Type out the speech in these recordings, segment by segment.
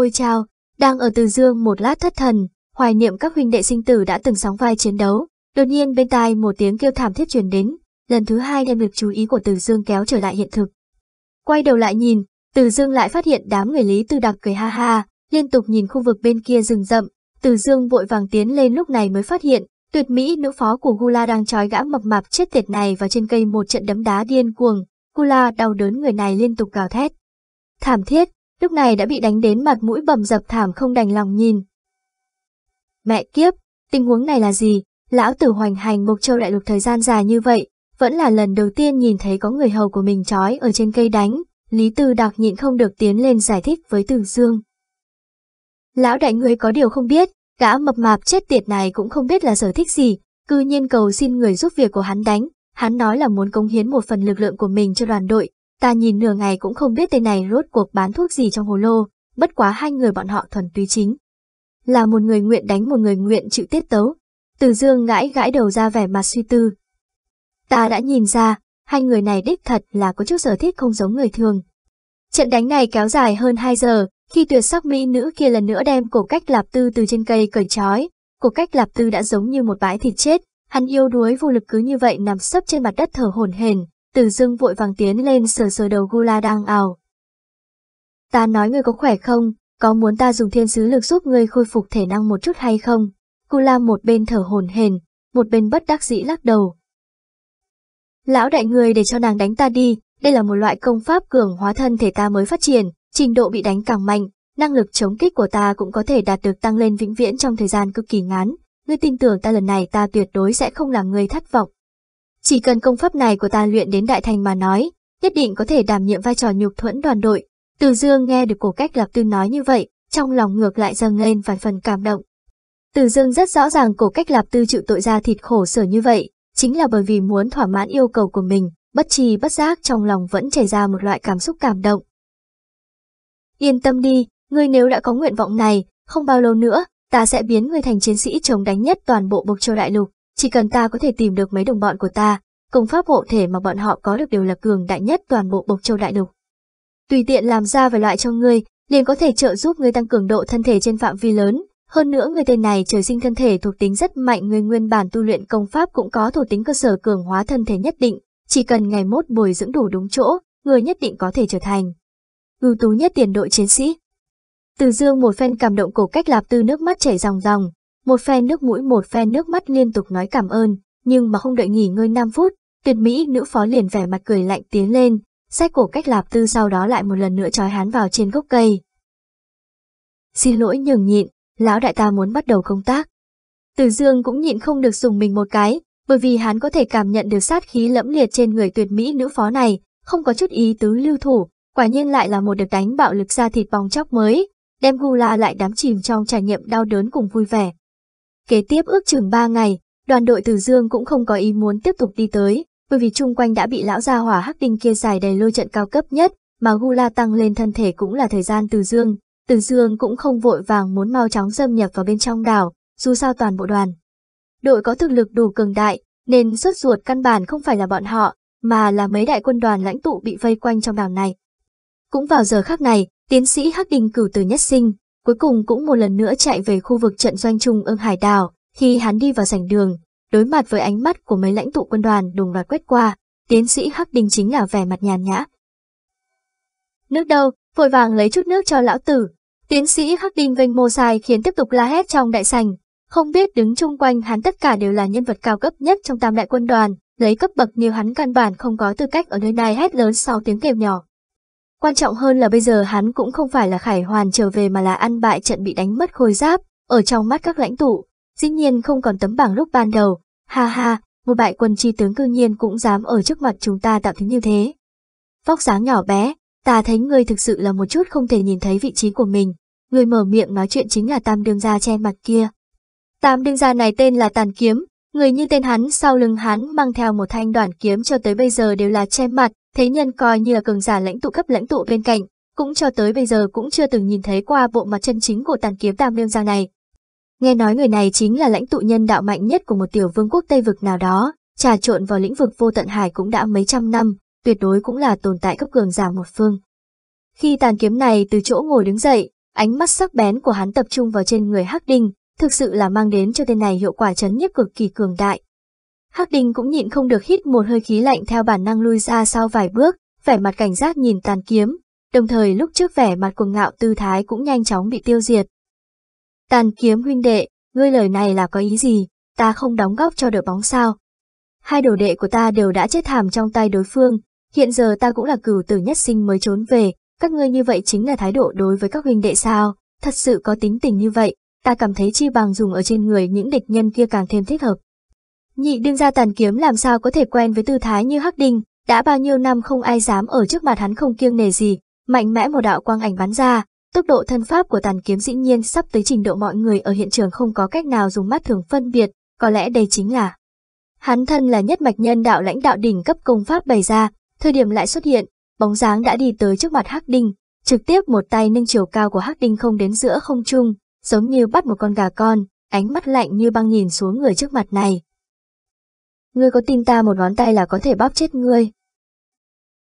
Ôi chao, đang ở Từ Dương một lát thất thần, hoài niệm các huynh đệ sinh tử đã từng sóng vai chiến đấu. Đột nhiên bên tai một tiếng kêu thảm thiết truyền đến, lần thứ hai đem được chú ý của Từ Dương kéo trở lại hiện thực. Quay đầu lại nhìn, Từ Dương lại phát hiện đám người Lý Tư Đặc cười ha ha, liên tục nhìn khu vực bên kia rừng rậm. Từ Dương vội vàng tiến lên lúc này mới phát hiện, tuyệt mỹ nữ phó của Gula đang trói gã mập mạp chết tiệt này vào trên cây một trận đấm đá điên cuồng. Gula đau đớn người này liên tục gào thét. Thảm thiết, lúc này đã bị đánh đến mặt mũi bầm dập thảm không đành lòng nhìn. Mẹ kiếp, tình huống này là gì? Lão tử hoành hành Mộc Châu đại lục thời gian dài như vậy, vẫn là lần đầu tiên nhìn thấy có người hầu của mình trói ở trên cây đánh, Lý Tư đặc nhịn không được tiến lên giải thích với tử Dương. Lão đại người có điều không biết, gã mập mạp chết tiệt này cũng không biết là sở thích gì, cư nhiên cầu xin người giúp việc của hắn đánh, hắn nói là muốn công hiến một phần lực lượng của mình cho đoàn đội, Ta nhìn nửa ngày cũng không biết tên này rốt cuộc bán thuốc gì trong hồ lô, bất quá hai người bọn họ thuần túy chính. Là một người nguyện đánh một người nguyện chịu tiết tấu. Từ dương gãi gãi đầu ra vẻ mặt suy tư. Ta đã nhìn ra, hai người này đích thật là có chút sở thích không giống người thường. Trận đánh này kéo dài hơn 2 giờ, khi tuyệt sắc mỹ nữ kia lần nữa đem cổ cách lạp tư từ trên cây cởi trói, cổ cách lạp tư đã giống như một bãi thịt chết, hắn yêu đuối vô lực cứ như vậy nằm sấp trên mặt đất thở hổn hển, từ dưng vội vàng tiến lên sờ sờ đầu Gula đang ảo. Ta nói ngươi có khỏe không, có muốn ta dùng thiên sứ lực giúp ngươi khôi phục thể năng một chút hay không? Gula một bên thở hổn hển, một bên bất đắc dĩ lắc đầu. Lão đại người để cho nàng đánh ta đi, đây là một loại công pháp cường hóa thân thể ta mới phát triển, trình độ bị đánh càng mạnh, năng lực chống kích của ta cũng có thể đạt được tăng lên vĩnh viễn trong thời gian cực kỳ ngắn. Ngươi tin tưởng ta lần này ta tuyệt đối sẽ không làm ngươi thất vọng. Chỉ cần công pháp này của ta luyện đến đại thành mà nói, nhất định có thể đảm nhiệm vai trò nhục thuẫn đoàn đội. Từ Dương nghe được cổ cách Lạp Tư nói như vậy, trong lòng ngược lại dâng lên vài phần cảm động. Từ Dương rất rõ ràng cổ cách Lạp Tư chịu tội ra thịt khổ sở như vậy, chính là bởi vì muốn thỏa mãn yêu cầu của mình, bất trì bất giác trong lòng vẫn chảy ra một loại cảm xúc cảm động. Yên tâm đi, ngươi nếu đã có nguyện vọng này, không bao lâu nữa, ta sẽ biến ngươi thành chiến sĩ chống đánh nhất toàn bộ Bộc Châu Đại Lục. Chỉ cần ta có thể tìm được mấy đồng bọn của ta, công pháp hộ thể mà bọn họ có được đều là cường đại nhất toàn bộ bộc châu đại lục. Tùy tiện làm ra vài loại cho ngươi, liền có thể trợ giúp ngươi tăng cường độ thân thể trên phạm vi lớn. Hơn nữa người tên này trời sinh thân thể thuộc tính rất mạnh người nguyên bản tu luyện công pháp cũng có thuộc tính cơ sở cường hóa thân thể nhất định, chỉ cần ngày mốt bồi dưỡng đủ đúng chỗ, người nhất định có thể trở thành ưu tú nhất tiền đội chiến sĩ. Từ dương một phen cảm động cổ cách lạp tư nước mắt chảy ròng ròng, một phen nước mũi một phen nước mắt liên tục nói cảm ơn, nhưng mà không đợi nghỉ ngơi 5 phút, tuyệt mỹ nữ phó liền vẻ mặt cười lạnh tiến lên, xách cổ cách lạp tư sau đó lại một lần nữa trói hắn vào trên gốc cây. Xin lỗi nhường nhịn, lão đại ta muốn bắt đầu công tác. Từ dương cũng nhịn không được dùng mình một cái, bởi vì hắn có thể cảm nhận được sát khí lẫm liệt trên người tuyệt mỹ nữ phó này, không có chút ý tứ lưu thủ, quả nhiên lại là một đợt đánh bạo lực ra thịt bong chóc mới, đem Gula lại đắm chìm trong trải nghiệm đau đớn cùng vui vẻ. Kế tiếp ước chừng 3 ngày, đoàn đội từ Dương cũng không có ý muốn tiếp tục đi tới, bởi vì chung quanh đã bị lão gia hỏa hắc đinh kia giải đầy lôi trận cao cấp nhất, mà Gula tăng lên thân thể cũng là thời gian từ Dương. Từ Dương cũng không vội vàng muốn mau chóng xâm nhập vào bên trong đảo, dù sao toàn bộ đoàn. Đội có thực lực đủ cường đại, nên xuất ruột căn bản không phải là bọn họ, mà là mấy đại quân đoàn lãnh tụ bị vây quanh trong đảo này. Cũng vào giờ khác này, tiến sĩ Hắc Đình cử từ nhất sinh, cuối cùng cũng một lần nữa chạy về khu vực trận doanh trung ương hải đảo, khi hắn đi vào sảnh đường, đối mặt với ánh mắt của mấy lãnh tụ quân đoàn đùng loạt quét qua, tiến sĩ Hắc Đình chính là vẻ mặt nhàn nhã. Nước đâu, vội vàng lấy chút nước cho lão tử. Tiến sĩ Hắc Đình vênh mô dài khiến tiếp tục la hét trong đại sành. Không biết đứng chung quanh hắn tất cả đều là nhân vật cao cấp nhất trong tam đại quân đoàn, lấy cấp bậc nếu hắn căn bản không có tư cách ở nơi này hét lớn sau tiếng kêu nhỏ. Quan trọng hơn là bây giờ hắn cũng không phải là khải hoàn trở về mà là ăn bại trận bị đánh mất khôi giáp, ở trong mắt các lãnh tụ, dĩ nhiên không còn tấm bảng lúc ban đầu, ha ha, một bại quân chi tướng cư nhiên cũng dám ở trước mặt chúng ta tạo thế như thế. Vóc dáng nhỏ bé, ta thấy ngươi thực sự là một chút không thể nhìn thấy vị trí của mình, người mở miệng nói chuyện chính là tam đương gia che mặt kia. Tam đương gia này tên là Tàn Kiếm, người như tên hắn sau lưng hắn mang theo một thanh đoạn kiếm cho tới bây giờ đều là che mặt, thế nhân coi như là cường giả lãnh tụ cấp lãnh tụ bên cạnh, cũng cho tới bây giờ cũng chưa từng nhìn thấy qua bộ mặt chân chính của tàn kiếm Tam Miêu Giang này. Nghe nói người này chính là lãnh tụ nhân đạo mạnh nhất của một tiểu vương quốc Tây Vực nào đó, trà trộn vào lĩnh vực vô tận hải cũng đã mấy trăm năm, tuyệt đối cũng là tồn tại cấp cường giả một phương. Khi tàn kiếm này từ chỗ ngồi đứng dậy, ánh mắt sắc bén của hắn tập trung vào trên người Hắc Đinh, thực sự là mang đến cho tên này hiệu quả chấn nhiếp cực kỳ cường đại, Hắc Đình cũng nhịn không được hít một hơi khí lạnh theo bản năng lui ra sau vài bước, vẻ mặt cảnh giác nhìn tàn kiếm, đồng thời lúc trước vẻ mặt cuồng ngạo tư thái cũng nhanh chóng bị tiêu diệt. Tàn kiếm huynh đệ, ngươi lời này là có ý gì, ta không đóng góp cho đội bóng sao. Hai đồ đệ của ta đều đã chết thảm trong tay đối phương, hiện giờ ta cũng là cửu tử nhất sinh mới trốn về, các ngươi như vậy chính là thái độ đối với các huynh đệ sao, thật sự có tính tình như vậy, ta cảm thấy chi bằng dùng ở trên người những địch nhân kia càng thêm thích hợp. Nhị đương gia tàn kiếm làm sao có thể quen với tư thái như Hắc Đình, đã bao nhiêu năm không ai dám ở trước mặt hắn không kiêng nề gì, mạnh mẽ một đạo quang ảnh bắn ra, tốc độ thân pháp của tàn kiếm dĩ nhiên sắp tới trình độ mọi người ở hiện trường không có cách nào dùng mắt thường phân biệt, có lẽ đây chính là Hắn thân là nhất mạch nhân đạo lãnh đạo đỉnh cấp công pháp bày ra, thời điểm lại xuất hiện, bóng dáng đã đi tới trước mặt Hắc Đinh, trực tiếp một tay nâng chiều cao của Hắc Đinh không đến giữa không trung, giống như bắt một con gà con, ánh mắt lạnh như băng nhìn xuống người trước mặt này, ngươi có tin ta một ngón tay là có thể bóp chết ngươi.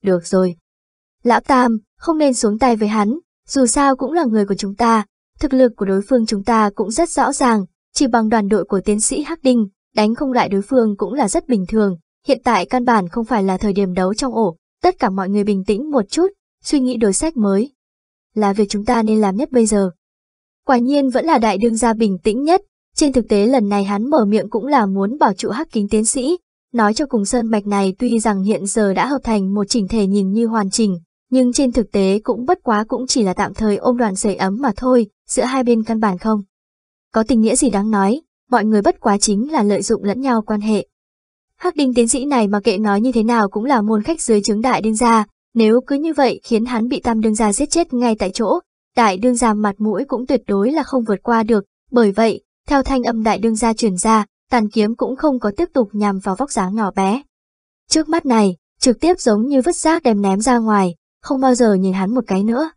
Được rồi. Lão Tam, không nên xuống tay với hắn, dù sao cũng là người của chúng ta, thực lực của đối phương chúng ta cũng rất rõ ràng, chỉ bằng đoàn đội của tiến sĩ Hắc Đinh, đánh không lại đối phương cũng là rất bình thường, hiện tại căn bản không phải là thời điểm đấu trong ổ, tất cả mọi người bình tĩnh một chút, suy nghĩ đối sách mới. Là việc chúng ta nên làm nhất bây giờ. Quả nhiên vẫn là đại đương gia bình tĩnh nhất, trên thực tế lần này hắn mở miệng cũng là muốn bảo trụ hắc kính tiến sĩ, nói cho cùng sơn mạch này tuy rằng hiện giờ đã hợp thành một chỉnh thể nhìn như hoàn chỉnh, nhưng trên thực tế cũng bất quá cũng chỉ là tạm thời ôm đoàn sưởi ấm mà thôi, giữa hai bên căn bản không. Có tình nghĩa gì đáng nói, mọi người bất quá chính là lợi dụng lẫn nhau quan hệ. Hắc đinh tiến sĩ này mà kệ nói như thế nào cũng là môn khách dưới chứng đại đương gia, nếu cứ như vậy khiến hắn bị tam đương gia giết chết ngay tại chỗ, đại đương gia mặt mũi cũng tuyệt đối là không vượt qua được, bởi vậy, theo thanh âm đại đương gia truyền ra, tàn kiếm cũng không có tiếp tục nhằm vào vóc dáng nhỏ bé. Trước mắt này, trực tiếp giống như vứt rác đem ném ra ngoài, không bao giờ nhìn hắn một cái nữa.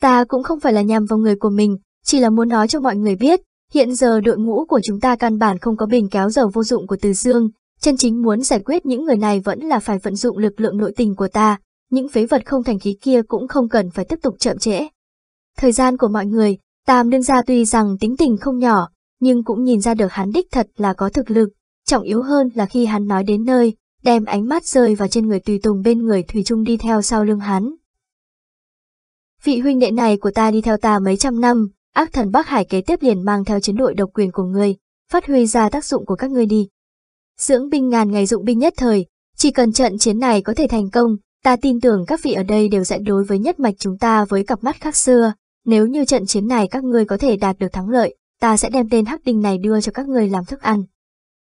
Ta cũng không phải là nhằm vào người của mình, chỉ là muốn nói cho mọi người biết, hiện giờ đội ngũ của chúng ta căn bản không có bình kéo dầu vô dụng của Từ Dương, chân chính muốn giải quyết những người này vẫn là phải vận dụng lực lượng nội tình của ta, những phế vật không thành khí kia cũng không cần phải tiếp tục chậm trễ. Thời gian của mọi người Tam đương gia tuy rằng tính tình không nhỏ, nhưng cũng nhìn ra được hắn đích thật là có thực lực, trọng yếu hơn là khi hắn nói đến nơi, đem ánh mắt rơi vào trên người tùy tùng bên người Thủy Trung đi theo sau lưng hắn. Vị huynh đệ này của ta đi theo ta mấy trăm năm, ác thần Bắc Hải kế tiếp liền mang theo chiến đội độc quyền của người, phát huy ra tác dụng của các ngươi đi. Dưỡng binh ngàn ngày dụng binh nhất thời, chỉ cần trận chiến này có thể thành công, ta tin tưởng các vị ở đây đều sẽ đối với nhất mạch chúng ta với cặp mắt khác xưa, nếu như trận chiến này các ngươi có thể đạt được thắng lợi, ta sẽ đem tên hắc đinh này đưa cho các ngươi làm thức ăn.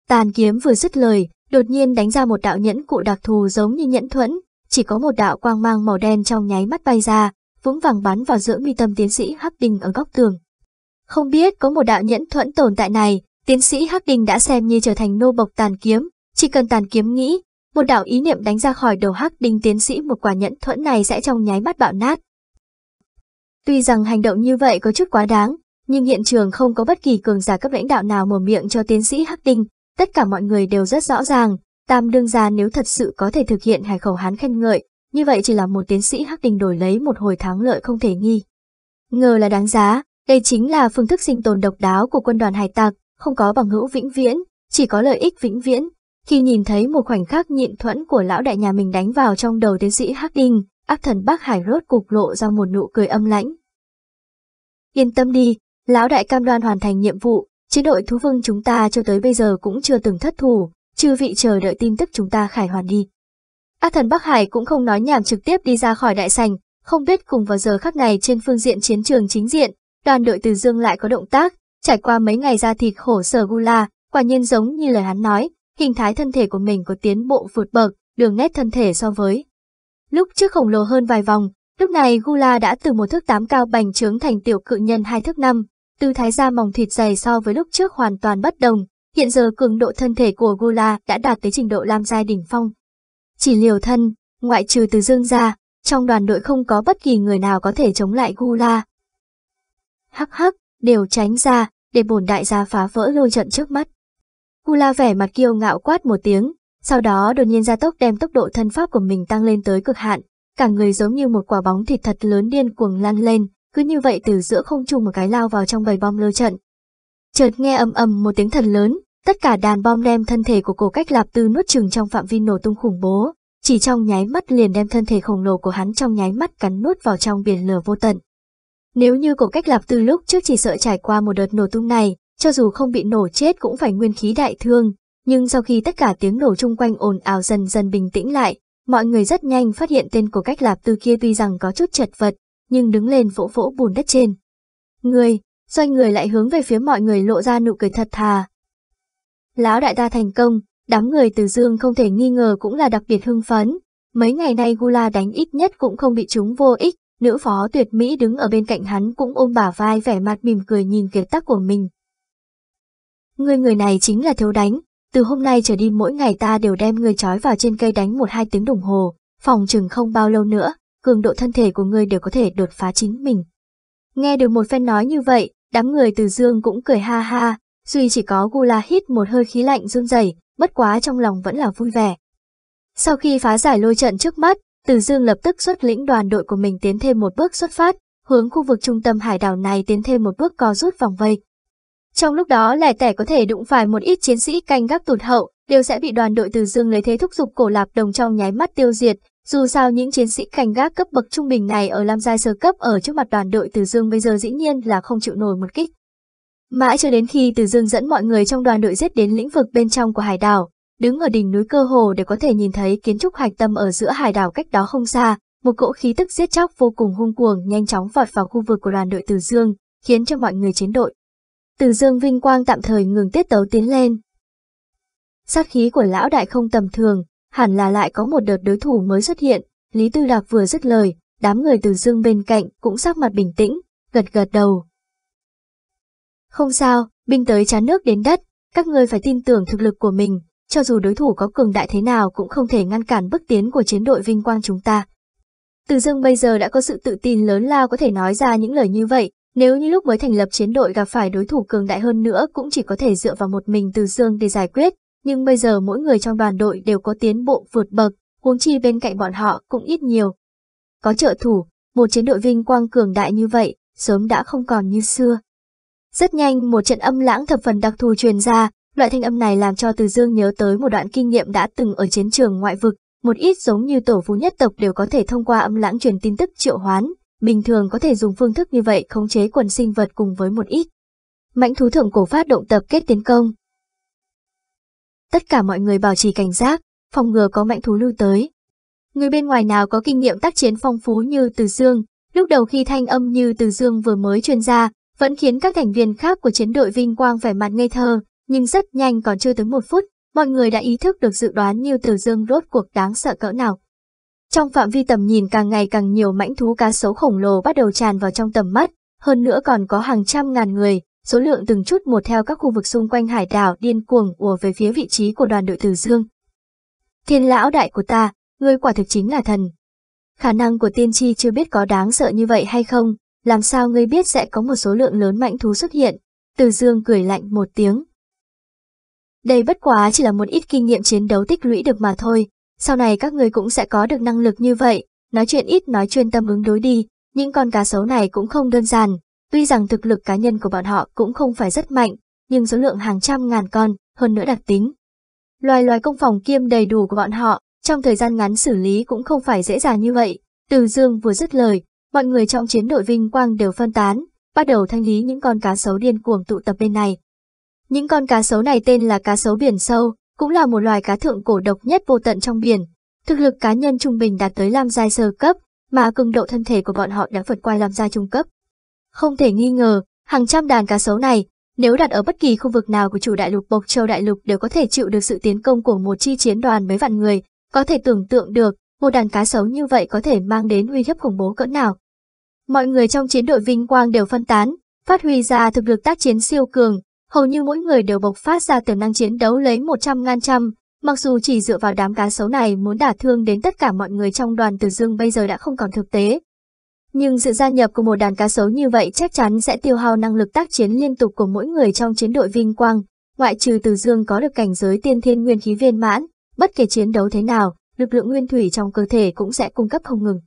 Tàn kiếm vừa dứt lời, đột nhiên đánh ra một đạo nhẫn cụ đặc thù giống như nhẫn thuẫn, chỉ có một đạo quang mang màu đen trong nháy mắt bay ra, vững vàng bắn vào giữa mi tâm tiến sĩ Hắc Đình ở góc tường. Không biết có một đạo nhẫn thuẫn tồn tại này, tiến sĩ Hắc Đình đã xem như trở thành nô bộc tàn kiếm, chỉ cần tàn kiếm nghĩ, một đạo ý niệm đánh ra khỏi đầu Hắc Đình tiến sĩ một quả nhẫn thuẫn này sẽ trong nháy mắt bạo nát, Tuy rằng hành động như vậy có chút quá đáng, nhưng hiện trường không có bất kỳ cường giả cấp lãnh đạo nào mở miệng cho tiến sĩ Hắc Đinh, tất cả mọi người đều rất rõ ràng, tam đương gia nếu thật sự có thể thực hiện hài khẩu hán khen ngợi, như vậy chỉ là một tiến sĩ Hắc Đinh đổi lấy một hồi thắng lợi không thể nghi. Ngờ là đáng giá, đây chính là phương thức sinh tồn độc đáo của quân đoàn hải tặc, không có bằng hữu vĩnh viễn, chỉ có lợi ích vĩnh viễn. Khi nhìn thấy một khoảnh khắc nhịn thuẫn của lão đại nhà mình đánh vào trong đầu tiến sĩ Hắc Đinh, ác thần Bắc Hải rốt cục lộ ra một nụ cười âm lãnh. Yên tâm đi, lão đại cam đoan hoàn thành nhiệm vụ, chiến đội thú vương chúng ta cho tới bây giờ cũng chưa từng thất thủ, chư vị chờ đợi tin tức chúng ta khải hoàn đi. Ác thần Bắc Hải cũng không nói nhảm trực tiếp đi ra khỏi đại sành, không biết cùng vào giờ khắc này trên phương diện chiến trường chính diện, đoàn đội từ dương lại có động tác, trải qua mấy ngày ra thịt khổ sở gula, quả nhiên giống như lời hắn nói, hình thái thân thể của mình có tiến bộ vượt bậc, đường nét thân thể so với Lúc trước khổng lồ hơn vài vòng, lúc này Gula đã từ một thước tám cao bành trướng thành tiểu cự nhân hai thước năm. Tư thái da mỏng thịt dày so với lúc trước hoàn toàn bất đồng, hiện giờ cường độ thân thể của Gula đã đạt tới trình độ lam giai đỉnh phong. Chỉ liều thân, ngoại trừ từ dương ra, trong đoàn đội không có bất kỳ người nào có thể chống lại Gula. Hắc hắc, đều tránh ra, để bổn đại gia phá vỡ lôi trận trước mắt. Gula vẻ mặt kiêu ngạo quát một tiếng, sau đó đột nhiên gia tốc đem tốc độ thân pháp của mình tăng lên tới cực hạn, cả người giống như một quả bóng thịt thật lớn điên cuồng lăn lên, cứ như vậy từ giữa không trung một cái lao vào trong bầy bom lơ trận. Chợt nghe ầm ầm một tiếng thật lớn, tất cả đàn bom đem thân thể của cổ cách lạp tư nuốt chừng trong phạm vi nổ tung khủng bố, chỉ trong nháy mắt liền đem thân thể khổng lồ của hắn trong nháy mắt cắn nuốt vào trong biển lửa vô tận. Nếu như cổ cách lạp tư lúc trước chỉ sợ trải qua một đợt nổ tung này, cho dù không bị nổ chết cũng phải nguyên khí đại thương, nhưng sau khi tất cả tiếng nổ chung quanh ồn ào dần dần bình tĩnh lại, mọi người rất nhanh phát hiện tên của cách lạp tư kia tuy rằng có chút chật vật, nhưng đứng lên vỗ vỗ bùn đất trên. Người, doanh người lại hướng về phía mọi người lộ ra nụ cười thật thà. Lão đại ta thành công, đám người từ dương không thể nghi ngờ cũng là đặc biệt hưng phấn. Mấy ngày nay Gula đánh ít nhất cũng không bị chúng vô ích, nữ phó tuyệt mỹ đứng ở bên cạnh hắn cũng ôm bả vai vẻ mặt mỉm cười nhìn kiệt tác của mình. Người người này chính là thiếu đánh, từ hôm nay trở đi mỗi ngày ta đều đem ngươi trói vào trên cây đánh một hai tiếng đồng hồ, phòng chừng không bao lâu nữa, cường độ thân thể của ngươi đều có thể đột phá chính mình. Nghe được một phen nói như vậy, đám người từ dương cũng cười ha ha, duy chỉ có Gula hít một hơi khí lạnh run rẩy, bất quá trong lòng vẫn là vui vẻ. Sau khi phá giải lôi trận trước mắt, từ dương lập tức xuất lĩnh đoàn đội của mình tiến thêm một bước xuất phát, hướng khu vực trung tâm hải đảo này tiến thêm một bước co rút vòng vây. Trong lúc đó lẻ tẻ có thể đụng phải một ít chiến sĩ canh gác tụt hậu, đều sẽ bị đoàn đội từ dương lấy thế thúc giục cổ lạp đồng trong nháy mắt tiêu diệt. Dù sao những chiến sĩ canh gác cấp bậc trung bình này ở Lam Giai sơ cấp ở trước mặt đoàn đội từ dương bây giờ dĩ nhiên là không chịu nổi một kích. Mãi cho đến khi từ dương dẫn mọi người trong đoàn đội giết đến lĩnh vực bên trong của hải đảo, đứng ở đỉnh núi cơ hồ để có thể nhìn thấy kiến trúc hạch tâm ở giữa hải đảo cách đó không xa, một cỗ khí tức giết chóc vô cùng hung cuồng nhanh chóng vọt vào khu vực của đoàn đội từ dương, khiến cho mọi người chiến đội từ dương vinh quang tạm thời ngừng tiết tấu tiến lên. Sát khí của lão đại không tầm thường, hẳn là lại có một đợt đối thủ mới xuất hiện, Lý Tư Đạc vừa dứt lời, đám người từ dương bên cạnh cũng sắc mặt bình tĩnh, gật gật đầu. Không sao, binh tới chán nước đến đất, các người phải tin tưởng thực lực của mình, cho dù đối thủ có cường đại thế nào cũng không thể ngăn cản bước tiến của chiến đội vinh quang chúng ta. Từ dương bây giờ đã có sự tự tin lớn lao có thể nói ra những lời như vậy, nếu như lúc mới thành lập chiến đội gặp phải đối thủ cường đại hơn nữa cũng chỉ có thể dựa vào một mình từ dương để giải quyết, nhưng bây giờ mỗi người trong đoàn đội đều có tiến bộ vượt bậc, huống chi bên cạnh bọn họ cũng ít nhiều. Có trợ thủ, một chiến đội vinh quang cường đại như vậy, sớm đã không còn như xưa. Rất nhanh một trận âm lãng thập phần đặc thù truyền ra, loại thanh âm này làm cho Từ Dương nhớ tới một đoạn kinh nghiệm đã từng ở chiến trường ngoại vực, một ít giống như tổ phú nhất tộc đều có thể thông qua âm lãng truyền tin tức triệu hoán, bình thường có thể dùng phương thức như vậy khống chế quần sinh vật cùng với một ít. Mãnh thú thượng cổ phát động tập kết tiến công. Tất cả mọi người bảo trì cảnh giác, phòng ngừa có mãnh thú lưu tới. Người bên ngoài nào có kinh nghiệm tác chiến phong phú như Từ Dương, lúc đầu khi thanh âm như Từ Dương vừa mới truyền ra, vẫn khiến các thành viên khác của chiến đội Vinh Quang vẻ mặt ngây thơ, nhưng rất nhanh còn chưa tới một phút, mọi người đã ý thức được dự đoán như Từ Dương rốt cuộc đáng sợ cỡ nào. Trong phạm vi tầm nhìn càng ngày càng nhiều mảnh thú cá sấu khổng lồ bắt đầu tràn vào trong tầm mắt, hơn nữa còn có hàng trăm ngàn người, số lượng từng chút một theo các khu vực xung quanh hải đảo điên cuồng ùa về phía vị trí của đoàn đội Từ Dương. Thiên lão đại của ta, ngươi quả thực chính là thần. Khả năng của tiên tri chưa biết có đáng sợ như vậy hay không, làm sao ngươi biết sẽ có một số lượng lớn mãnh thú xuất hiện, Từ Dương cười lạnh một tiếng. Đây bất quá chỉ là một ít kinh nghiệm chiến đấu tích lũy được mà thôi, sau này các người cũng sẽ có được năng lực như vậy, nói chuyện ít nói chuyên tâm ứng đối đi, những con cá sấu này cũng không đơn giản, tuy rằng thực lực cá nhân của bọn họ cũng không phải rất mạnh, nhưng số lượng hàng trăm ngàn con, hơn nữa đặc tính. Loài loài công phòng kiêm đầy đủ của bọn họ, trong thời gian ngắn xử lý cũng không phải dễ dàng như vậy, từ dương vừa dứt lời, mọi người trong chiến đội vinh quang đều phân tán, bắt đầu thanh lý những con cá sấu điên cuồng tụ tập bên này. Những con cá sấu này tên là cá sấu biển sâu, cũng là một loài cá thượng cổ độc nhất vô tận trong biển. Thực lực cá nhân trung bình đạt tới lam giai sơ cấp, mà cường độ thân thể của bọn họ đã vượt qua lam giai trung cấp. Không thể nghi ngờ, hàng trăm đàn cá sấu này, nếu đặt ở bất kỳ khu vực nào của chủ đại lục Bộc Châu đại lục đều có thể chịu được sự tiến công của một chi chiến đoàn mấy vạn người, có thể tưởng tượng được, một đàn cá sấu như vậy có thể mang đến uy hiếp khủng bố cỡ nào. Mọi người trong chiến đội Vinh Quang đều phân tán, phát huy ra thực lực tác chiến siêu cường, hầu như mỗi người đều bộc phát ra tiềm năng chiến đấu lấy 100 ngàn trăm. Mặc dù chỉ dựa vào đám cá sấu này muốn đả thương đến tất cả mọi người trong đoàn tử dương bây giờ đã không còn thực tế. Nhưng sự gia nhập của một đàn cá sấu như vậy chắc chắn sẽ tiêu hao năng lực tác chiến liên tục của mỗi người trong chiến đội vinh quang. Ngoại trừ tử dương có được cảnh giới tiên thiên nguyên khí viên mãn, bất kể chiến đấu thế nào, lực lượng nguyên thủy trong cơ thể cũng sẽ cung cấp không ngừng.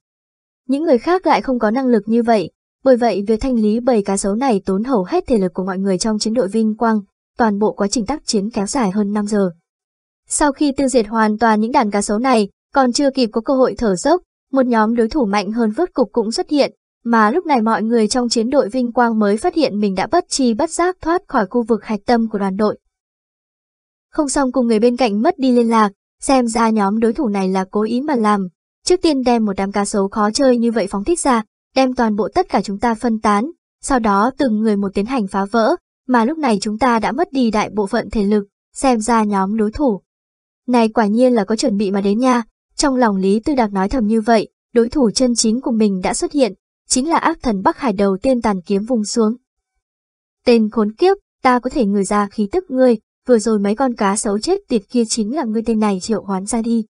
Những người khác lại không có năng lực như vậy, bởi vậy, việc thanh lý bầy cá sấu này tốn hầu hết thể lực của mọi người trong chiến đội Vinh Quang, toàn bộ quá trình tác chiến kéo dài hơn 5 giờ. Sau khi tiêu diệt hoàn toàn những đàn cá sấu này, còn chưa kịp có cơ hội thở dốc, một nhóm đối thủ mạnh hơn vớt cục cũng xuất hiện, mà lúc này mọi người trong chiến đội Vinh Quang mới phát hiện mình đã bất chi bất giác thoát khỏi khu vực hạch tâm của đoàn đội. Không xong cùng người bên cạnh mất đi liên lạc, xem ra nhóm đối thủ này là cố ý mà làm, trước tiên đem một đám cá sấu khó chơi như vậy phóng thích ra, đem toàn bộ tất cả chúng ta phân tán, sau đó từng người một tiến hành phá vỡ, mà lúc này chúng ta đã mất đi đại bộ phận thể lực, xem ra nhóm đối thủ. Này quả nhiên là có chuẩn bị mà đến nha, trong lòng Lý Tư Đạc nói thầm như vậy, đối thủ chân chính của mình đã xuất hiện, chính là ác thần Bắc Hải đầu tiên tàn kiếm vùng xuống. Tên khốn kiếp, ta có thể ngửi ra khí tức ngươi, vừa rồi mấy con cá xấu chết tiệt kia chính là ngươi tên này triệu hoán ra đi.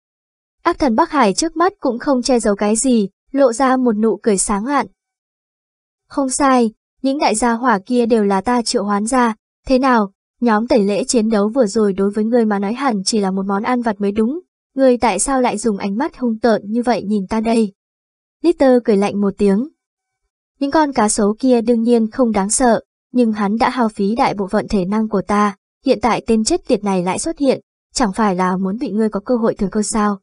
Ác thần Bắc Hải trước mắt cũng không che giấu cái gì, lộ ra một nụ cười sáng hạn. Không sai, những đại gia hỏa kia đều là ta triệu hoán ra, thế nào, nhóm tẩy lễ chiến đấu vừa rồi đối với ngươi mà nói hẳn chỉ là một món ăn vặt mới đúng, ngươi tại sao lại dùng ánh mắt hung tợn như vậy nhìn ta đây? Litter cười lạnh một tiếng. Những con cá sấu kia đương nhiên không đáng sợ, nhưng hắn đã hao phí đại bộ phận thể năng của ta, hiện tại tên chết tiệt này lại xuất hiện, chẳng phải là muốn bị ngươi có cơ hội thường cơ sao?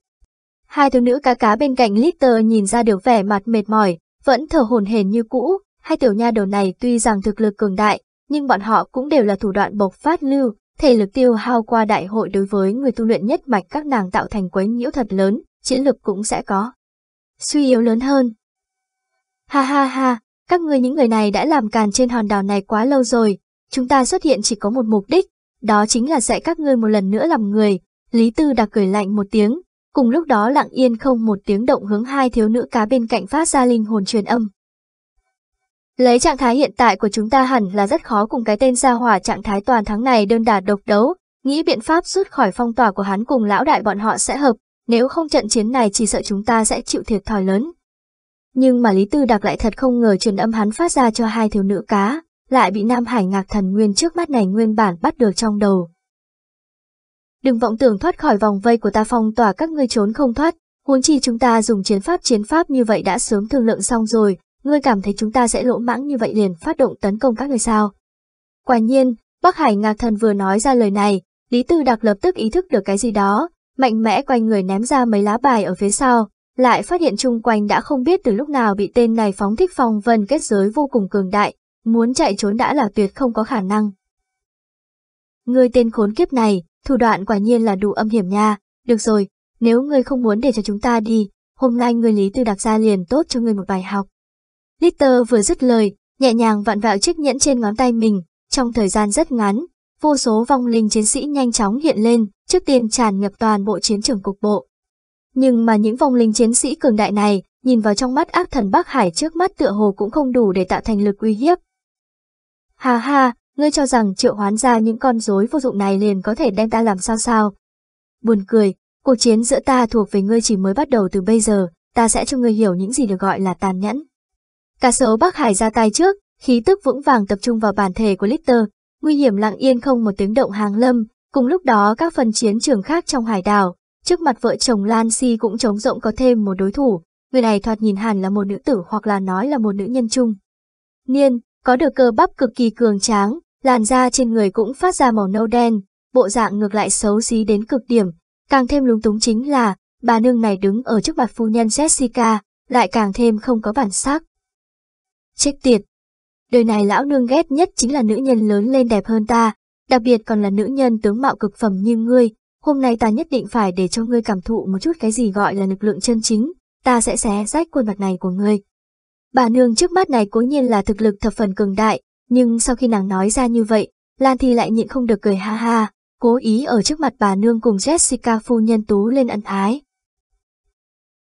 Hai thiếu nữ cá cá bên cạnh Litter nhìn ra được vẻ mặt mệt mỏi, vẫn thở hồn hển như cũ, hai tiểu nha đầu này tuy rằng thực lực cường đại, nhưng bọn họ cũng đều là thủ đoạn bộc phát lưu, thể lực tiêu hao qua đại hội đối với người tu luyện nhất mạch các nàng tạo thành quấy nhiễu thật lớn, chiến lực cũng sẽ có. Suy yếu lớn hơn. Ha ha ha, các ngươi những người này đã làm càn trên hòn đảo này quá lâu rồi, chúng ta xuất hiện chỉ có một mục đích, đó chính là dạy các ngươi một lần nữa làm người. Lý Tư đặc cười lạnh một tiếng, Cùng lúc đó lặng yên không một tiếng động hướng hai thiếu nữ cá bên cạnh phát ra linh hồn truyền âm. Lấy trạng thái hiện tại của chúng ta hẳn là rất khó cùng cái tên gia hỏa trạng thái toàn thắng này đơn đà độc đấu, nghĩ biện pháp rút khỏi phong tỏa của hắn cùng lão đại bọn họ sẽ hợp, nếu không trận chiến này chỉ sợ chúng ta sẽ chịu thiệt thòi lớn. Nhưng mà Lý Tư đặc lại thật không ngờ truyền âm hắn phát ra cho hai thiếu nữ cá, lại bị Nam Hải ngạc thần nguyên trước mắt này nguyên bản bắt được trong đầu, đừng vọng tưởng thoát khỏi vòng vây của ta phong tỏa các ngươi trốn không thoát, huống chi chúng ta dùng chiến pháp chiến pháp như vậy đã sớm thương lượng xong rồi, ngươi cảm thấy chúng ta sẽ lỗ mãng như vậy liền phát động tấn công các ngươi sao. Quả nhiên, Bắc Hải Ngạc Thần vừa nói ra lời này, Lý Tư Đặc lập tức ý thức được cái gì đó, mạnh mẽ quay người ném ra mấy lá bài ở phía sau, lại phát hiện chung quanh đã không biết từ lúc nào bị tên này phóng thích phong vân kết giới vô cùng cường đại, muốn chạy trốn đã là tuyệt không có khả năng. Ngươi tên khốn kiếp này, Thủ đoạn quả nhiên là đủ âm hiểm nha. Được rồi, nếu ngươi không muốn để cho chúng ta đi, hôm nay ngươi Lý Tư Đạp ra liền tốt cho ngươi một bài học. Litter vừa dứt lời, nhẹ nhàng vặn vẹo chiếc nhẫn trên ngón tay mình, trong thời gian rất ngắn, vô số vong linh chiến sĩ nhanh chóng hiện lên, trước tiên tràn ngập toàn bộ chiến trường cục bộ. Nhưng mà những vong linh chiến sĩ cường đại này, nhìn vào trong mắt ác thần Bắc Hải trước mắt tựa hồ cũng không đủ để tạo thành lực uy hiếp. Hà ha, Ngươi cho rằng triệu hoán ra những con rối vô dụng này liền có thể đem ta làm sao sao. Buồn cười, cuộc chiến giữa ta thuộc về ngươi chỉ mới bắt đầu từ bây giờ, ta sẽ cho ngươi hiểu những gì được gọi là tàn nhẫn. Cả số Bắc Hải ra tay trước, khí tức vững vàng tập trung vào bản thể của litter, nguy hiểm lặng yên không một tiếng động hàng lâm, cùng lúc đó các phần chiến trường khác trong hải đảo, trước mặt vợ chồng Lan Si cũng trống rộng có thêm một đối thủ, người này thoạt nhìn hẳn là một nữ tử hoặc là nói là một nữ nhân chung. Niên, có được cơ bắp cực kỳ cường tráng, làn da trên người cũng phát ra màu nâu đen, bộ dạng ngược lại xấu xí đến cực điểm. Càng thêm lúng túng chính là, bà nương này đứng ở trước mặt phu nhân Jessica, lại càng thêm không có bản sắc. Chết tiệt! Đời này lão nương ghét nhất chính là nữ nhân lớn lên đẹp hơn ta, đặc biệt còn là nữ nhân tướng mạo cực phẩm như ngươi. Hôm nay ta nhất định phải để cho ngươi cảm thụ một chút cái gì gọi là lực lượng chân chính, ta sẽ xé rách khuôn mặt này của ngươi. Bà nương trước mắt này cố nhiên là thực lực thập phần cường đại, nhưng sau khi nàng nói ra như vậy, Lan Thi lại nhịn không được cười ha ha, cố ý ở trước mặt bà nương cùng Jessica phu nhân tú lên ân ái.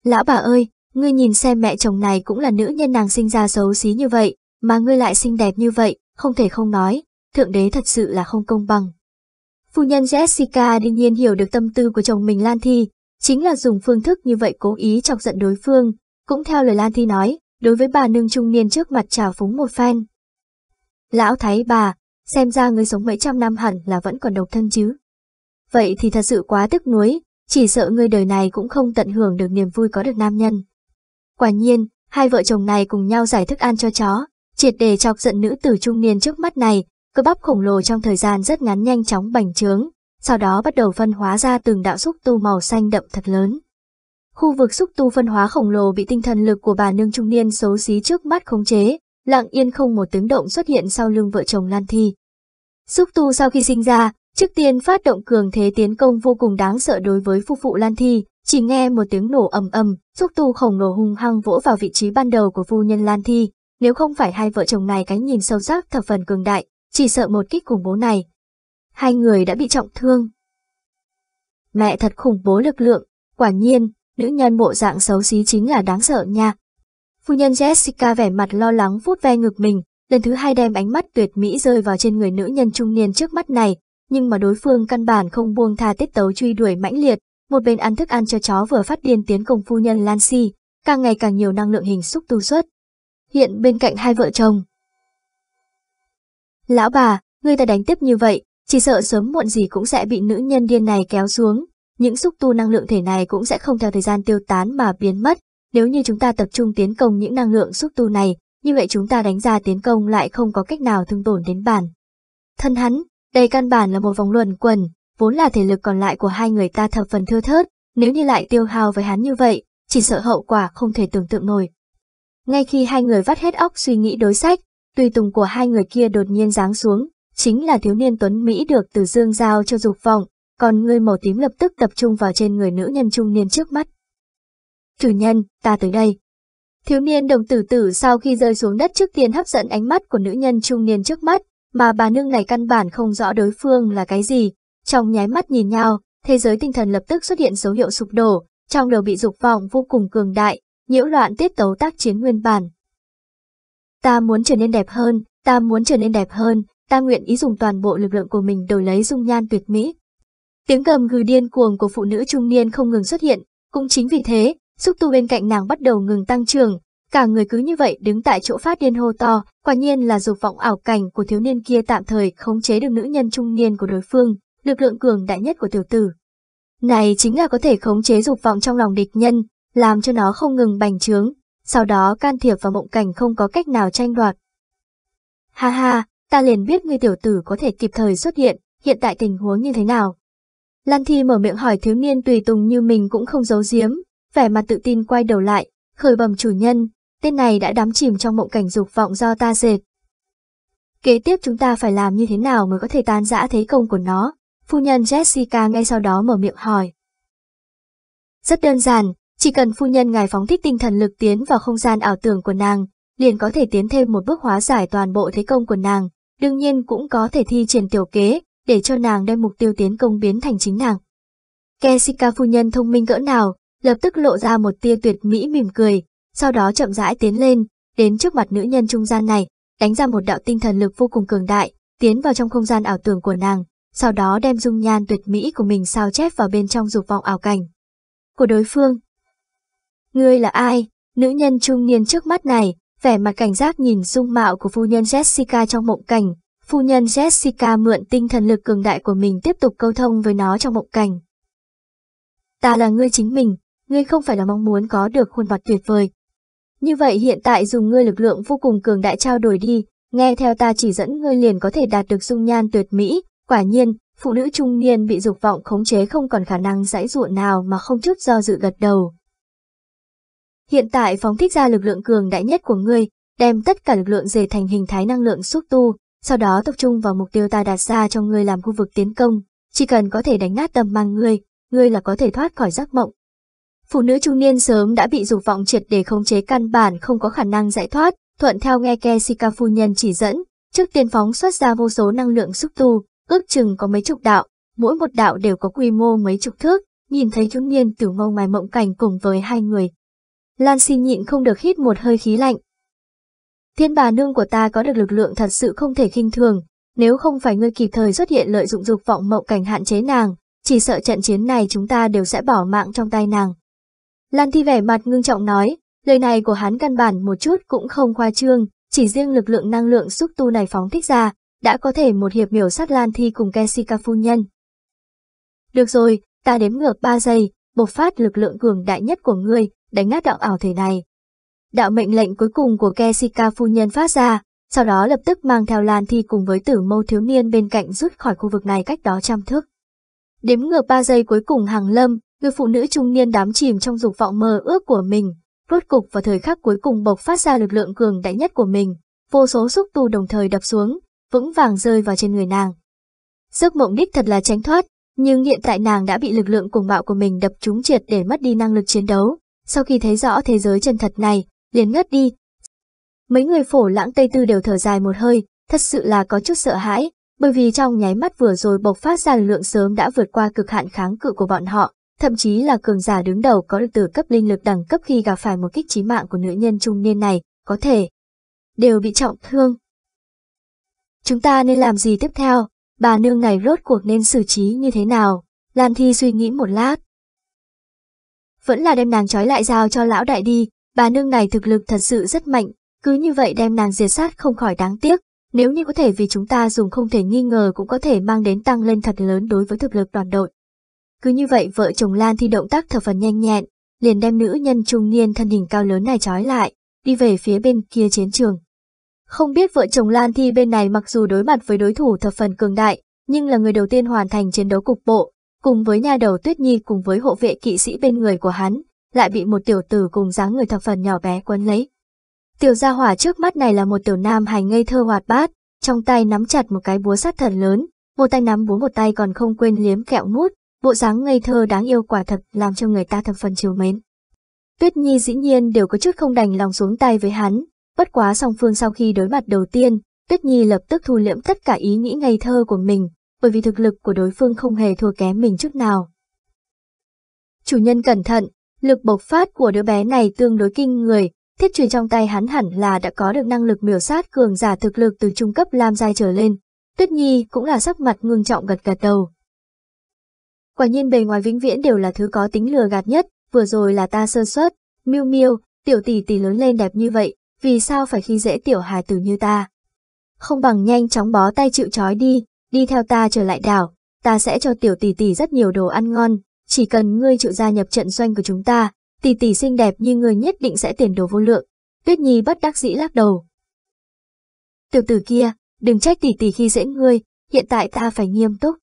Lão bà ơi, ngươi nhìn xem mẹ chồng này cũng là nữ nhân nàng sinh ra xấu xí như vậy, mà ngươi lại xinh đẹp như vậy, không thể không nói, thượng đế thật sự là không công bằng. Phu nhân Jessica đương nhiên hiểu được tâm tư của chồng mình Lan Thi, chính là dùng phương thức như vậy cố ý chọc giận đối phương, cũng theo lời Lan Thi nói, đối với bà nương trung niên trước mặt trào phúng một phen. Lão thấy bà, xem ra người sống mấy trăm năm hẳn là vẫn còn độc thân chứ. Vậy thì thật sự quá tức nuối, chỉ sợ người đời này cũng không tận hưởng được niềm vui có được nam nhân. Quả nhiên, hai vợ chồng này cùng nhau giải thức ăn cho chó, triệt đề chọc giận nữ tử trung niên trước mắt này, cơ bắp khổng lồ trong thời gian rất ngắn nhanh chóng bành trướng, sau đó bắt đầu phân hóa ra từng đạo xúc tu màu xanh đậm thật lớn. Khu vực xúc tu phân hóa khổng lồ bị tinh thần lực của bà nương trung niên xấu xí trước mắt khống chế, lặng yên không một tiếng động xuất hiện sau lưng vợ chồng Lan Thi. Xúc tu sau khi sinh ra, trước tiên phát động cường thế tiến công vô cùng đáng sợ đối với phu phụ Lan Thi, chỉ nghe một tiếng nổ ầm ầm, xúc tu khổng lồ hung hăng vỗ vào vị trí ban đầu của phu nhân Lan Thi, nếu không phải hai vợ chồng này cái nhìn sâu sắc thập phần cường đại, chỉ sợ một kích khủng bố này. Hai người đã bị trọng thương. Mẹ thật khủng bố lực lượng, quả nhiên, nữ nhân bộ dạng xấu xí chính là đáng sợ nha. Phu nhân Jessica vẻ mặt lo lắng vuốt ve ngực mình, lần thứ hai đem ánh mắt tuyệt mỹ rơi vào trên người nữ nhân trung niên trước mắt này, nhưng mà đối phương căn bản không buông tha tiết tấu truy đuổi mãnh liệt, một bên ăn thức ăn cho chó vừa phát điên tiến công phu nhân Lancy, càng ngày càng nhiều năng lượng hình xúc tu xuất. Hiện bên cạnh hai vợ chồng. Lão bà, người ta đánh tiếp như vậy, chỉ sợ sớm muộn gì cũng sẽ bị nữ nhân điên này kéo xuống, những xúc tu năng lượng thể này cũng sẽ không theo thời gian tiêu tán mà biến mất. Nếu như chúng ta tập trung tiến công những năng lượng xúc tu này, như vậy chúng ta đánh ra tiến công lại không có cách nào thương tổn đến bản. Thân hắn, đây căn bản là một vòng luẩn quẩn, vốn là thể lực còn lại của hai người ta thập phần thưa thớt, nếu như lại tiêu hào với hắn như vậy, chỉ sợ hậu quả không thể tưởng tượng nổi. Ngay khi hai người vắt hết óc suy nghĩ đối sách, tùy tùng của hai người kia đột nhiên giáng xuống, chính là thiếu niên Tuấn Mỹ được từ Dương Giao cho dục vọng, còn người màu tím lập tức tập trung vào trên người nữ nhân trung niên trước mắt. Chủ nhân, ta tới đây. Thiếu niên đồng tử tử sau khi rơi xuống đất trước tiên hấp dẫn ánh mắt của nữ nhân trung niên trước mắt, mà bà nương này căn bản không rõ đối phương là cái gì. Trong nháy mắt nhìn nhau, thế giới tinh thần lập tức xuất hiện dấu hiệu sụp đổ, trong đầu bị dục vọng vô cùng cường đại, nhiễu loạn tiết tấu tác chiến nguyên bản. Ta muốn trở nên đẹp hơn, ta muốn trở nên đẹp hơn, ta nguyện ý dùng toàn bộ lực lượng của mình đổi lấy dung nhan tuyệt mỹ, Tiếng gầm gừ điên cuồng của phụ nữ trung niên không ngừng xuất hiện, cũng chính vì thế, xúc tu bên cạnh nàng bắt đầu ngừng tăng trưởng, cả người cứ như vậy đứng tại chỗ phát điên hô to, quả nhiên là dục vọng ảo cảnh của thiếu niên kia tạm thời khống chế được nữ nhân trung niên của đối phương, lực lượng cường đại nhất của tiểu tử. Này chính là có thể khống chế dục vọng trong lòng địch nhân, làm cho nó không ngừng bành trướng, sau đó can thiệp vào mộng cảnh không có cách nào tranh đoạt. Ha ha, ta liền biết ngươi tiểu tử có thể kịp thời xuất hiện, hiện tại tình huống như thế nào, Lan Thi mở miệng hỏi thiếu niên tùy tùng như mình cũng không giấu giếm, vẻ mặt tự tin quay đầu lại, khởi bầm chủ nhân, tên này đã đắm chìm trong mộng cảnh dục vọng do ta dệt. Kế tiếp chúng ta phải làm như thế nào mới có thể tan rã thế công của nó? Phu nhân Jessica ngay sau đó mở miệng hỏi. Rất đơn giản, chỉ cần phu nhân ngài phóng thích tinh thần lực tiến vào không gian ảo tưởng của nàng, liền có thể tiến thêm một bước hóa giải toàn bộ thế công của nàng, đương nhiên cũng có thể thi triển tiểu kế, để cho nàng đem mục tiêu tiến công biến thành chính nàng. Keshika phu nhân thông minh cỡ nào, lập tức lộ ra một tia tuyệt mỹ mỉm cười, sau đó chậm rãi tiến lên, đến trước mặt nữ nhân trung gian này, đánh ra một đạo tinh thần lực vô cùng cường đại, tiến vào trong không gian ảo tưởng của nàng, sau đó đem dung nhan tuyệt mỹ của mình sao chép vào bên trong dục vọng ảo cảnh của đối phương. Ngươi là ai? Nữ nhân trung niên trước mắt này, vẻ mặt cảnh giác nhìn dung mạo của phu nhân Jessica trong mộng cảnh, Phu nhân Jessica mượn tinh thần lực cường đại của mình tiếp tục câu thông với nó trong mộng cảnh. Ta là ngươi chính mình, ngươi không phải là mong muốn có được khuôn mặt tuyệt vời. Như vậy hiện tại dùng ngươi lực lượng vô cùng cường đại trao đổi đi, nghe theo ta chỉ dẫn ngươi liền có thể đạt được dung nhan tuyệt mỹ, quả nhiên, phụ nữ trung niên bị dục vọng khống chế không còn khả năng giải ruộng nào mà không chút do dự gật đầu. Hiện tại phóng thích ra lực lượng cường đại nhất của ngươi, đem tất cả lực lượng dề thành hình thái năng lượng xúc tu, sau đó tập trung vào mục tiêu ta đặt ra cho ngươi làm khu vực tiến công, chỉ cần có thể đánh nát tầm mang ngươi, ngươi là có thể thoát khỏi giấc mộng. Phụ nữ trung niên sớm đã bị dục vọng triệt để khống chế căn bản không có khả năng giải thoát, thuận theo nghe Keshika phu nhân chỉ dẫn, trước tiên phóng xuất ra vô số năng lượng xúc tu, ước chừng có mấy chục đạo, mỗi một đạo đều có quy mô mấy chục thước, nhìn thấy trung niên tử mông mài mộng cảnh cùng với hai người. Lan xin nhịn không được hít một hơi khí lạnh, Thiên bà nương của ta có được lực lượng thật sự không thể khinh thường, nếu không phải ngươi kịp thời xuất hiện lợi dụng dục vọng mộng cảnh hạn chế nàng, chỉ sợ trận chiến này chúng ta đều sẽ bỏ mạng trong tay nàng. Lan Thi vẻ mặt ngưng trọng nói, lời này của hắn căn bản một chút cũng không khoa trương, chỉ riêng lực lượng năng lượng xúc tu này phóng thích ra, đã có thể một hiệp miểu sát Lan Thi cùng Keshika phu nhân. Được rồi, ta đếm ngược 3 giây, bộc phát lực lượng cường đại nhất của ngươi, đánh nát đạo ảo thể này, đạo mệnh lệnh cuối cùng của Keshika phu nhân phát ra, sau đó lập tức mang theo Lan Thi cùng với tử mâu thiếu niên bên cạnh rút khỏi khu vực này cách đó trăm thước. Đếm ngược ba giây cuối cùng hàng lâm, người phụ nữ trung niên đám chìm trong dục vọng mơ ước của mình, rốt cục vào thời khắc cuối cùng bộc phát ra lực lượng cường đại nhất của mình, vô số xúc tu đồng thời đập xuống, vững vàng rơi vào trên người nàng. Giấc mộng đích thật là tránh thoát, nhưng hiện tại nàng đã bị lực lượng cuồng bạo của mình đập trúng triệt để mất đi năng lực chiến đấu. Sau khi thấy rõ thế giới chân thật này, liền ngất đi. Mấy người phổ lãng Tây Tư đều thở dài một hơi, thật sự là có chút sợ hãi, bởi vì trong nháy mắt vừa rồi bộc phát ra lực lượng sớm đã vượt qua cực hạn kháng cự của bọn họ, thậm chí là cường giả đứng đầu có được từ cấp linh lực đẳng cấp khi gặp phải một kích chí mạng của nữ nhân trung niên này, có thể đều bị trọng thương. Chúng ta nên làm gì tiếp theo? Bà nương này rốt cuộc nên xử trí như thế nào? Lan Thi suy nghĩ một lát. Vẫn là đem nàng trói lại giao cho lão đại đi, Bà nương này thực lực thật sự rất mạnh, cứ như vậy đem nàng diệt sát không khỏi đáng tiếc. Nếu như có thể vì chúng ta dùng không thể nghi ngờ cũng có thể mang đến tăng lên thật lớn đối với thực lực đoàn đội. Cứ như vậy vợ chồng Lan thi động tác thở phần nhanh nhẹn, liền đem nữ nhân trung niên thân hình cao lớn này trói lại, đi về phía bên kia chiến trường. Không biết vợ chồng Lan Thi bên này mặc dù đối mặt với đối thủ thập phần cường đại, nhưng là người đầu tiên hoàn thành chiến đấu cục bộ, cùng với nhà đầu Tuyết Nhi cùng với hộ vệ kỵ sĩ bên người của hắn, lại bị một tiểu tử cùng dáng người thập phần nhỏ bé quấn lấy. Tiểu gia hỏa trước mắt này là một tiểu nam hài ngây thơ hoạt bát, trong tay nắm chặt một cái búa sát thần lớn, một tay nắm búa một tay còn không quên liếm kẹo mút, bộ dáng ngây thơ đáng yêu quả thật làm cho người ta thập phần chiều mến. Tuyết Nhi dĩ nhiên đều có chút không đành lòng xuống tay với hắn, bất quá song phương sau khi đối mặt đầu tiên, Tuyết Nhi lập tức thu liễm tất cả ý nghĩ ngây thơ của mình, bởi vì thực lực của đối phương không hề thua kém mình chút nào. Chủ nhân cẩn thận, Lực bộc phát của đứa bé này tương đối kinh người, thiết truyền trong tay hắn hẳn là đã có được năng lực miểu sát cường giả thực lực từ trung cấp lam giai trở lên. Tuyết Nhi cũng là sắc mặt ngưng trọng gật gật đầu. Quả nhiên bề ngoài vĩnh viễn đều là thứ có tính lừa gạt nhất, vừa rồi là ta sơ suất, miêu miêu, tiểu tỷ tỷ lớn lên đẹp như vậy, vì sao phải khi dễ tiểu hài tử như ta. Không bằng nhanh chóng bó tay chịu trói đi, đi theo ta trở lại đảo, ta sẽ cho tiểu tỷ tỷ rất nhiều đồ ăn ngon, chỉ cần ngươi chịu gia nhập trận doanh của chúng ta, tỷ tỷ xinh đẹp như ngươi nhất định sẽ tiền đồ vô lượng. Tuyết Nhi bất đắc dĩ lắc đầu. Tiểu tử kia, đừng trách tỷ tỷ khi dễ ngươi, hiện tại ta phải nghiêm túc.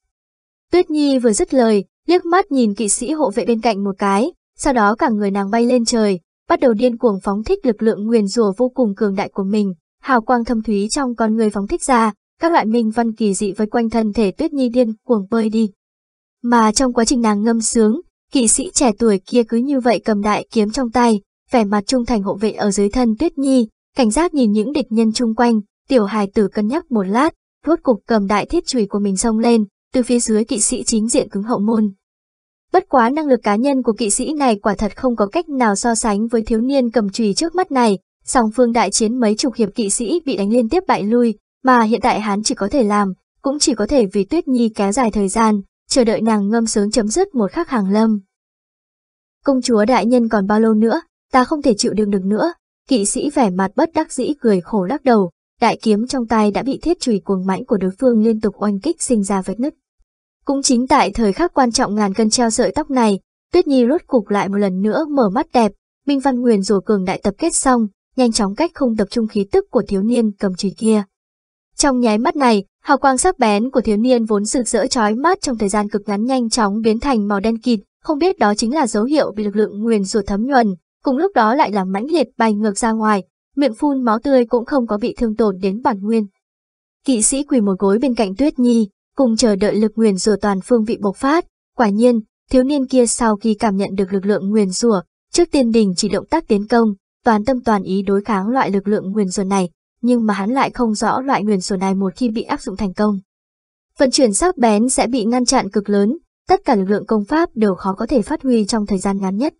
Tuyết Nhi vừa dứt lời, liếc mắt nhìn kỵ sĩ hộ vệ bên cạnh một cái, sau đó cả người nàng bay lên trời, bắt đầu điên cuồng phóng thích lực lượng nguyền rủa vô cùng cường đại của mình, hào quang thâm thúy trong con người phóng thích ra, các loại minh văn kỳ dị với quanh thân thể Tuyết Nhi điên cuồng bơi đi. Mà trong quá trình nàng ngâm sướng, kỵ sĩ trẻ tuổi kia cứ như vậy cầm đại kiếm trong tay, vẻ mặt trung thành hộ vệ ở dưới thân Tuyết Nhi, cảnh giác nhìn những địch nhân chung quanh, tiểu hài tử cân nhắc một lát, rốt cục cầm đại thiết chùy của mình xông lên, từ phía dưới kỵ sĩ chính diện cứng hậu môn. Bất quá năng lực cá nhân của kỵ sĩ này quả thật không có cách nào so sánh với thiếu niên cầm chùy trước mắt này, song phương đại chiến mấy chục hiệp kỵ sĩ bị đánh liên tiếp bại lui, mà hiện tại hắn chỉ có thể làm, cũng chỉ có thể vì Tuyết Nhi kéo dài thời gian, chờ đợi nàng ngâm sướng chấm dứt một khắc hàng lâm. Công chúa đại nhân còn bao lâu nữa, ta không thể chịu đựng được nữa, kỵ sĩ vẻ mặt bất đắc dĩ cười khổ lắc đầu, đại kiếm trong tay đã bị thiết chùy cuồng mãnh của đối phương liên tục oanh kích sinh ra vết nứt. Cũng chính tại thời khắc quan trọng ngàn cân treo sợi tóc này, Tuyết Nhi rốt cục lại một lần nữa mở mắt đẹp, Minh Văn Nguyền rùa cường đại tập kết xong, nhanh chóng cách không tập trung khí tức của thiếu niên cầm chùy kia, trong nháy mắt này, hào quang sắc bén của thiếu niên vốn rực rỡ chói mắt trong thời gian cực ngắn nhanh chóng biến thành màu đen kịt, không biết đó chính là dấu hiệu bị lực lượng nguyền rủa thấm nhuần, cùng lúc đó lại làm mãnh liệt bay ngược ra ngoài, miệng phun máu tươi cũng không có bị thương tổn đến bản nguyên. Kỵ sĩ quỳ một gối bên cạnh Tuyết Nhi, cùng chờ đợi lực nguyền rủa toàn phương vị bộc phát, quả nhiên, thiếu niên kia sau khi cảm nhận được lực lượng nguyền rủa, trước tiên đình chỉ động tác tiến công, toàn tâm toàn ý đối kháng loại lực lượng nguyền rủa này, nhưng mà hắn lại không rõ loại nguyền sổ này một khi bị áp dụng thành công. Vận chuyển sắc bén sẽ bị ngăn chặn cực lớn, tất cả lực lượng công pháp đều khó có thể phát huy trong thời gian ngắn nhất.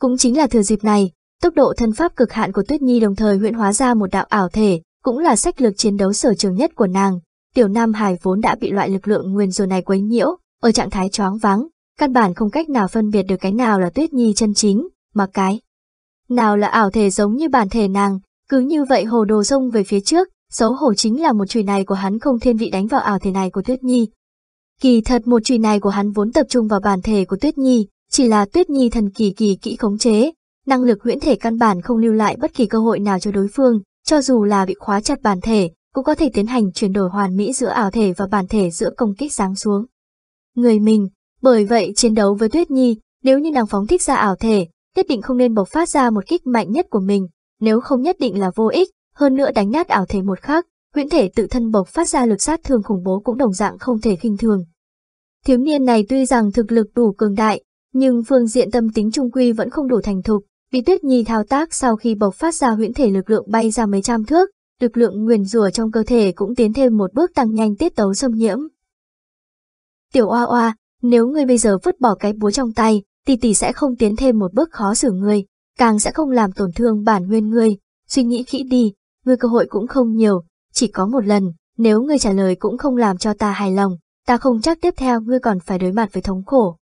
Cũng chính là thừa dịp này, tốc độ thân pháp cực hạn của Tuyết Nhi đồng thời huyện hóa ra một đạo ảo thể, cũng là sách lược chiến đấu sở trường nhất của nàng. Tiểu Nam Hải vốn đã bị loại lực lượng nguyên rồi này quấy nhiễu, ở trạng thái choáng váng, căn bản không cách nào phân biệt được cái nào là Tuyết Nhi chân chính, mà cái nào là ảo thể giống như bản thể nàng, cứ như vậy hồ đồ rông về phía trước, xấu hổ chính là một chùy này của hắn không thiên vị đánh vào ảo thể này của Tuyết Nhi. Kỳ thật một chùy này của hắn vốn tập trung vào bản thể của Tuyết Nhi, chỉ là Tuyết Nhi thần kỳ kỳ kỹ khống chế, năng lực huyễn thể căn bản không lưu lại bất kỳ cơ hội nào cho đối phương, cho dù là bị khóa chặt bản thể, cũng có thể tiến hành chuyển đổi hoàn mỹ giữa ảo thể và bản thể giữa công kích sáng xuống. Người mình, bởi vậy chiến đấu với Tuyết Nhi, nếu như nàng phóng thích ra ảo thể, nhất định không nên bộc phát ra một kích mạnh nhất của mình, nếu không nhất định là vô ích, hơn nữa đánh nát ảo thể một khắc, huyễn thể tự thân bộc phát ra lực sát thương khủng bố cũng đồng dạng không thể khinh thường. Thiếu niên này tuy rằng thực lực đủ cường đại, nhưng phương diện tâm tính trung quy vẫn không đủ thành thục, vì tuyết nhi thao tác sau khi bộc phát ra huyễn thể lực lượng bay ra mấy trăm thước, lực lượng nguyền rủa trong cơ thể cũng tiến thêm một bước tăng nhanh tiết tấu xâm nhiễm. Tiểu oa oa, nếu ngươi bây giờ vứt bỏ cái búa trong tay, tỷ tỷ sẽ không tiến thêm một bước khó xử ngươi, càng sẽ không làm tổn thương bản nguyên ngươi. Suy nghĩ kỹ đi, ngươi cơ hội cũng không nhiều, chỉ có một lần, nếu ngươi trả lời cũng không làm cho ta hài lòng, ta không chắc tiếp theo ngươi còn phải đối mặt với thống khổ.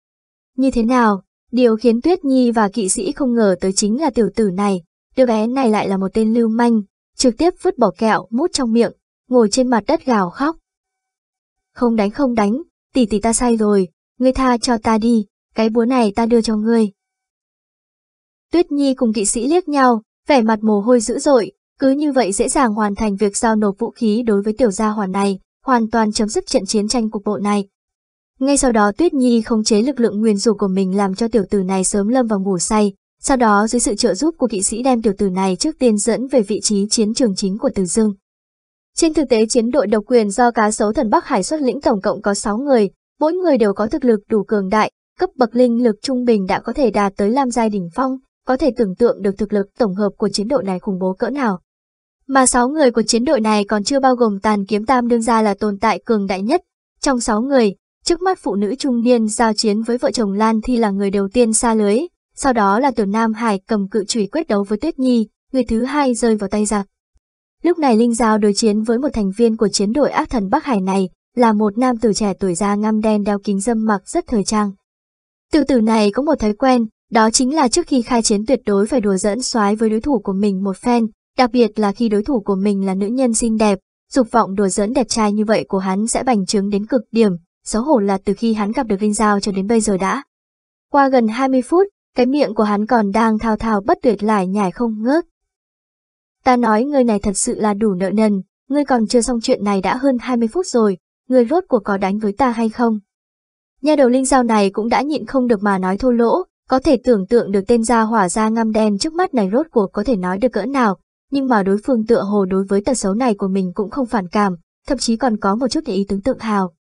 Như thế nào, điều khiến Tuyết Nhi và kỵ sĩ không ngờ tới chính là tiểu tử này, đứa bé này lại là một tên lưu manh, trực tiếp vứt bỏ kẹo mút trong miệng, ngồi trên mặt đất gào khóc. Không đánh không đánh, tỷ tỷ ta sai rồi, ngươi tha cho ta đi, cái búa này ta đưa cho ngươi. Tuyết Nhi cùng kỵ sĩ liếc nhau, vẻ mặt mồ hôi dữ dội, cứ như vậy dễ dàng hoàn thành việc giao nộp vũ khí đối với tiểu gia hoàn này, hoàn toàn chấm dứt trận chiến tranh cục bộ này. Ngay sau đó Tuyết Nhi khống chế lực lượng nguyên rủ của mình làm cho tiểu tử này sớm lâm vào ngủ say, sau đó dưới sự trợ giúp của kỵ sĩ đem tiểu tử này trước tiên dẫn về vị trí chiến trường chính của Từ Dương. Trên thực tế chiến đội độc quyền do cá sấu thần Bắc Hải xuất lĩnh tổng cộng có 6 người, mỗi người đều có thực lực đủ cường đại, cấp bậc linh lực trung bình đã có thể đạt tới lam giai đỉnh phong, có thể tưởng tượng được thực lực tổng hợp của chiến đội này khủng bố cỡ nào. Mà 6 người của chiến đội này còn chưa bao gồm tàn kiếm tam đương ra là tồn tại cường đại nhất. Trong 6 người, trước mắt phụ nữ trung niên giao chiến với vợ chồng Lan Thi là người đầu tiên xa lưới, sau đó là tiểu Nam Hải cầm cự chủy quyết đấu với Tuyết Nhi, người thứ hai rơi vào tay giặc. Lúc này Linh Giao đối chiến với một thành viên của chiến đội ác thần Bắc Hải này, là một nam tử trẻ tuổi da ngăm đen đeo kính dâm mặc rất thời trang. Tiểu tử này có một thói quen, đó chính là trước khi khai chiến tuyệt đối phải đùa dẫn soái với đối thủ của mình một phen, đặc biệt là khi đối thủ của mình là nữ nhân xinh đẹp, dục vọng đùa dẫn đẹp trai như vậy của hắn sẽ bành trướng đến cực điểm, xấu hổ là từ khi hắn gặp được Vinh Giao cho đến bây giờ đã. Qua gần 20 phút, cái miệng của hắn còn đang thao thao bất tuyệt lại nhảy không ngớt. Ta nói người này thật sự là đủ nợ nần, người còn chưa xong chuyện này đã hơn 20 phút rồi, người rốt của có đánh với ta hay không? Nhà đầu linh giao này cũng đã nhịn không được mà nói thô lỗ, có thể tưởng tượng được tên gia hỏa da ngăm đen trước mắt này rốt cuộc có thể nói được cỡ nào, nhưng mà đối phương tựa hồ đối với tật xấu này của mình cũng không phản cảm, thậm chí còn có một chút để ý tưởng tượng hào.